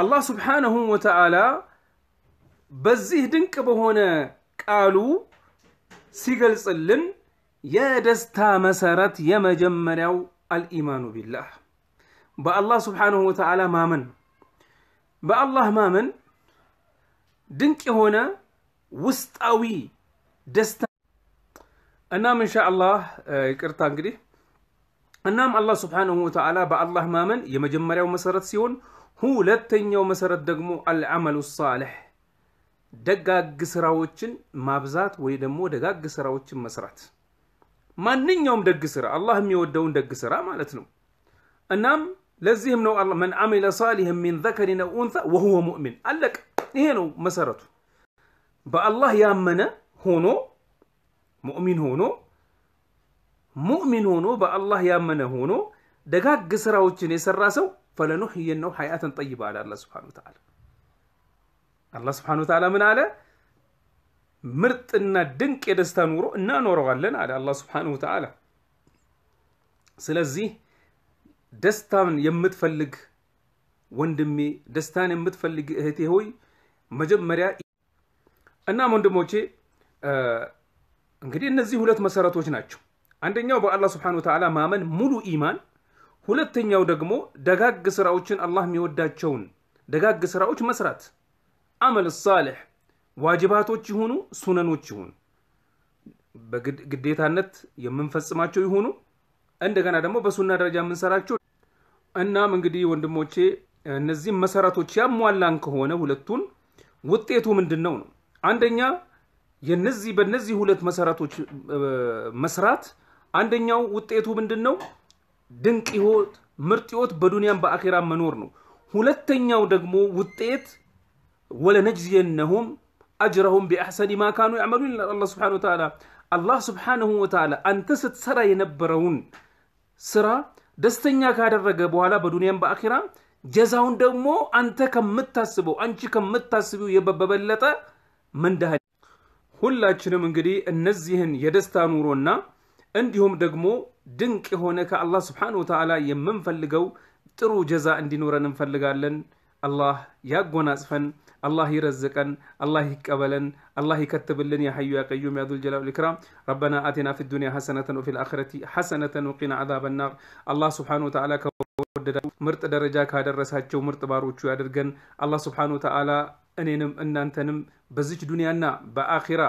አላህ ስብሓነሁ ወተዓላ በዚህ ድንቅ በሆነ ቃሉ ሲገልጽልን የደስታ መሰረት የመጀመሪያው አልኢማኑ ቢላህ በአላህ ስብሓነሁ ወተዓላ ማመን ነው። በአላህ ማመን ድንቅ የሆነ ውስጣዊ ደስታ እናም እንሻ ይቅርታ እንግዲህ እናም አላህ ስብሓነሁ ወተዓላ በአላህ ማመን የመጀመሪያው መሰረት ሲሆን ሁለተኛው መሰረት ደግሞ አልዓመሉ ሳልሕ ደጋግ ስራዎችን ማብዛት ወይ ደግሞ ደጋግ ስራዎችን መስራት ማንኛውም ደግ ስራ አላህ የሚወደውን ደግ ስራ ማለት ነው። እናም ለዚህም ነው መን አሚለ ሳሊህ ሚን ዘከሪን አው ኡንሳ ወሁወ ሙእሚን አለቅ። ይሄ ነው መሰረቱ። በአላህ ያመነ ሆኖ ሙእሚን ሆኖ ሙእሚን ሆኖ በአላህ ያመነ ሆኖ ደጋግ ስራዎችን የሰራ ሰው ፈለኑሕየነሁ ሀያአተን ጠይባ አለ አላ ስብሓን ወተዓላ። አላ ስብሓን ወተዓላ ምን አለ? ምርጥና ድንቅ የደስታ ኑሮ እናኖረዋለን አለ አላ ስብሓን ወተዓላ። ስለዚህ ደስታን የምትፈልግ ወንድሜ፣ ደስታን የምትፈልግ እህቴ ሆይ መጀመሪያ እናም ወንድሞቼ እንግዲህ እነዚህ ሁለት መሰረቶች ናቸው። አንደኛው በአላህ ስብሓን ወተዓላ ማመን ሙሉ ኢማን ሁለተኛው ደግሞ ደጋግ ስራዎችን አላህ የሚወዳቸውን ደጋግ ስራዎች መስራት አመል ሳሌሕ ዋጅባቶች ይሁኑ ሱነኖች ይሁኑ በግዴታነት የምንፈጽማቸው ይሁኑ እንደገና ደግሞ በሱና ደረጃ የምንሰራቸው እናም እንግዲህ ወንድሞቼ እነዚህ መሰረቶች ያሟላን ከሆነ ሁለቱን ውጤቱ ምንድን ነው ነው አንደኛ የነዚህ በነዚህ ሁለት መሰረቶች መስራት አንደኛው ውጤቱ ምንድን ነው ድንቅ ህይወት፣ ምርጥ ህይወት በዱንያም በአኼራ መኖር ነው። ሁለተኛው ደግሞ ውጤት ወለነጅዝየነሁም አጅረሁም ቢአሕሰኒ ማካኑ ካኑ ያዕመሉን ይላል አላህ ስብሓነሁ ወተዓላ። አላህ ስብሓነሁ ወተዓላ አንተ ስትሰራ የነበረውን ስራ ደስተኛ ካደረገ በኋላ በዱንያም በአኼራ ጀዛውን ደግሞ አንተ ከምታስበው አንቺ ከምታስቢው የበበለጠ ምንዳህ። ሁላችንም እንግዲህ እነዚህን የደስታ ኑሮና እንዲሁም ደግሞ ድንቅ የሆነ ከአላህ ስብሓነሁ ወተዓላ የምንፈልገው ጥሩ ጀዛ እንዲኖረን እንፈልጋለን። አላህ ያጎናጽፈን፣ አላህ ይረዝቀን፣ አላህ ይቀበለን፣ አላህ ይከትብልን። ያ ሐዩ ያ ጀላል ወልኢክራም ረበና አቴና ፊ ዱንያ ሐሰነተን ወፊል አኺረቲ ሐሰነተን ወቂና ዐዛበን ናር። አላህ ስብሓነሁ ወተዓላ ከወደዳቸው ምርጥ ደረጃ ካደረሳቸው ምርጥ ባሮቹ ያድርገን። አላህ ስብሓነሁ ወተዓላ እኔንም እናንተንም በዚች ዱንያና በአኺራ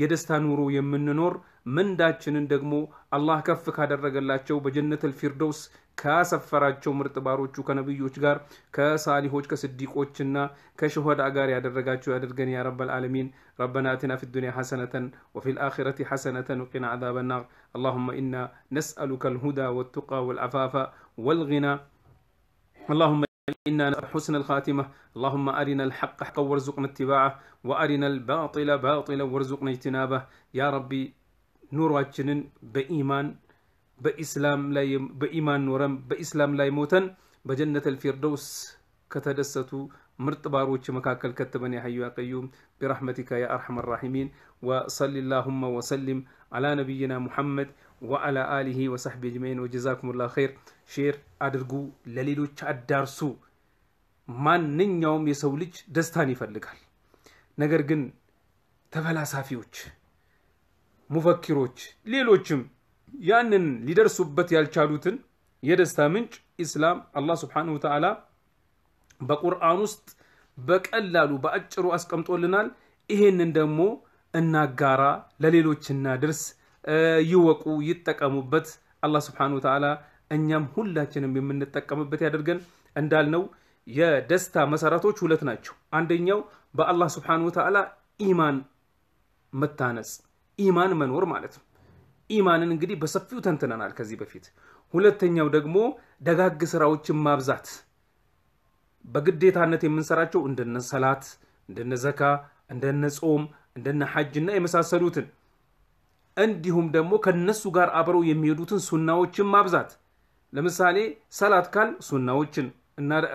የደስታ ኑሮ የምንኖር من داچنن دغمو الله كف كادرغ اللاچو بجنة الفردوس كاس فراجو مرتبارو چو كنبيوش غار كاسالي هوج كسدقو چننا كشهد اغاري ادرغاچو ادرغن يا رب العالمين ربنا اتنا في الدنيا حسنة وفي الآخرة حسنة وقنا عذاب النار اللهم إنا نسألك الهدى والتقى والعفاف والغنى اللهم إنا حسن الخاتمة اللهم أرنا الحق حقا وارزقنا اتباعه وأرنا الباطل باطلا وارزقنا اجتنابه يا ربي ኑሯችንን በኢማን በኢስላም ላይ በኢማን ኖረን በኢስላም ላይ ሞተን በጀነት ፊርደውስ ከተደሰቱ ምርጥ ባሮች መካከል ከትበን ያህዩ ያቀዩ ያ ያ አርሐመ ራሒሚን ወሰሊ ላሁማ ወሰሊም አላ ነቢይና ሙሐመድ ወአላ አሊሂ ወሳሕቢ አጅማዒን ወጀዛኩም ላ ኸይር። ሼር አድርጉ፣ ለሌሎች አዳርሱ። ማንኛውም የሰው ልጅ ደስታን ይፈልጋል። ነገር ግን ተፈላሳፊዎች ሙፈኪሮች፣ ሌሎችም ያንን ሊደርሱበት ያልቻሉትን የደስታ ምንጭ ኢስላም አላህ ስብሓነሁ ወተዓላ በቁርአን ውስጥ በቀላሉ በአጭሩ አስቀምጦልናል። ይሄንን ደግሞ እናጋራ፣ ለሌሎች እናድርስ፣ ይወቁ፣ ይጠቀሙበት። አላህ ስብሓነሁ ወተዓላ እኛም ሁላችንም የምንጠቀምበት ያደርገን። እንዳልነው የደስታ መሰረቶች ሁለት ናቸው። አንደኛው በአላህ ስብሓነሁ ወተዓላ ኢማን መታነጽ ኢማን መኖር ማለት ነው። ኢማንን እንግዲህ በሰፊው ተንትነናል ከዚህ በፊት። ሁለተኛው ደግሞ ደጋግ ስራዎችን ማብዛት በግዴታነት የምንሰራቸው እንደነ ሰላት፣ እንደነ ዘካ፣ እንደነ ጾም፣ እንደነ ሐጅና የመሳሰሉትን እንዲሁም ደግሞ ከነሱ ጋር አብረው የሚሄዱትን ሱናዎችን ማብዛት። ለምሳሌ ሰላት ካል ሱናዎችን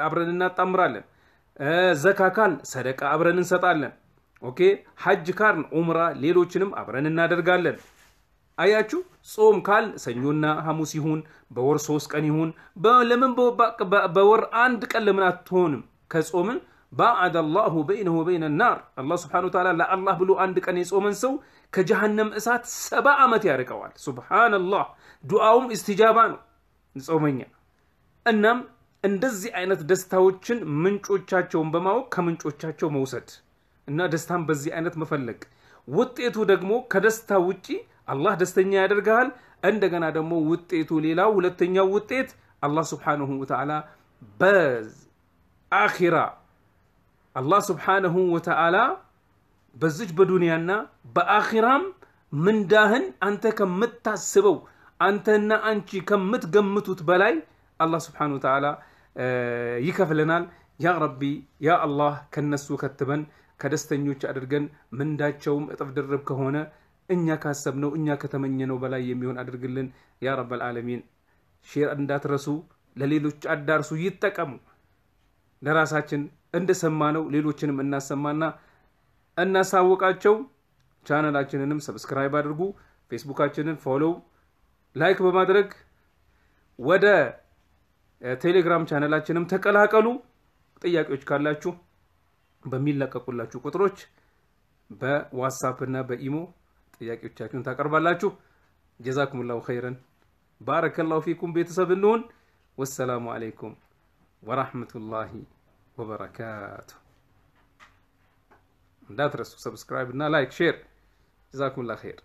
አብረን እናጣምራለን። ዘካ ካል ሰደቃ አብረን እንሰጣለን። ኦኬ ሐጅ ካርን ዑምራ ሌሎችንም አብረን እናደርጋለን። አያችሁ ጾም ካል ሰኞና ሐሙስ ይሁን፣ በወር ሶስት ቀን ይሁን፣ ለምን በወር አንድ ቀን ለምን አትሆንም? ከጾምን ባዕድ አላሁ በይነሁ ወበይነ ናር አላህ ስብሓነሁ ወተዓላ ለአላህ ብሎ አንድ ቀን የጾመን ሰው ከጀሃነም እሳት ሰባ ዓመት ያርቀዋል። ሱብሓነላህ። ዱዓውም እስትጃባ ነው ጾመኛ። እናም እንደዚህ አይነት ደስታዎችን ምንጮቻቸውን በማወቅ ከምንጮቻቸው መውሰድ እና ደስታን በዚህ አይነት መፈለግ ውጤቱ ደግሞ ከደስታ ውጪ አላህ ደስተኛ ያደርግሃል። እንደገና ደግሞ ውጤቱ ሌላ ሁለተኛው ውጤት አላህ ስብሓንሁ ወተዓላ በአኺራ አላህ ስብሓንሁ ወተዓላ በዚች በዱንያና በአኺራም ምንዳህን አንተ ከምታስበው አንተና አንቺ ከምትገምቱት በላይ አላህ ስብሓንሁ ወተዓላ ይከፍለናል። ያ ረቢ ያ አላህ ከነሱ ከትበን ከደስተኞች አድርገን ምንዳቸውም እጥፍ ድርብ ከሆነ እኛ ካሰብነው እኛ ከተመኘነው በላይ የሚሆን አድርግልን ያ ረብ አልዓለሚን። ሼር እንዳትረሱ፣ ለሌሎች አዳርሱ፣ ይጠቀሙ። ለራሳችን እንደሰማነው ሌሎችንም እናሰማና እናሳውቃቸው። ቻናላችንንም ሰብስክራይብ አድርጉ። ፌስቡካችንን ፎሎው፣ ላይክ በማድረግ ወደ ቴሌግራም ቻናላችንም ተቀላቀሉ። ጥያቄዎች ካላችሁ በሚለቀቁላችሁ ቁጥሮች በዋትሳፕ እና በኢሞ ጥያቄዎቻችሁን ታቀርባላችሁ። ጀዛኩሙላሁ ኸይረን ባረከላሁ ፊኩም። ቤተሰብ እንሆን። ወሰላሙ አለይኩም ወራህመቱላሂ ወበረካቱ። እንዳትረሱ ሰብስክራይብ እና ላይክ ሼር። ጀዛኩሙላሁ ኸይር።